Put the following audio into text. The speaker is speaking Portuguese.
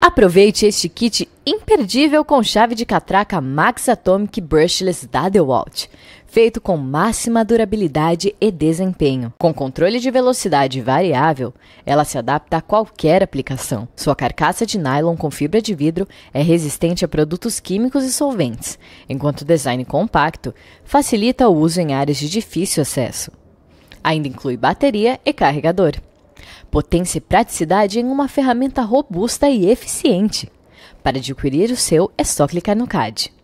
Aproveite este kit imperdível com chave de catraca Max Atomic Brushless da DeWalt, feito com máxima durabilidade e desempenho. Com controle de velocidade variável, ela se adapta a qualquer aplicação. Sua carcaça de nylon com fibra de vidro é resistente a produtos químicos e solventes, enquanto o design compacto facilita o uso em áreas de difícil acesso. Ainda inclui bateria e carregador potência e praticidade em uma ferramenta robusta e eficiente. Para adquirir o seu, é só clicar no CAD.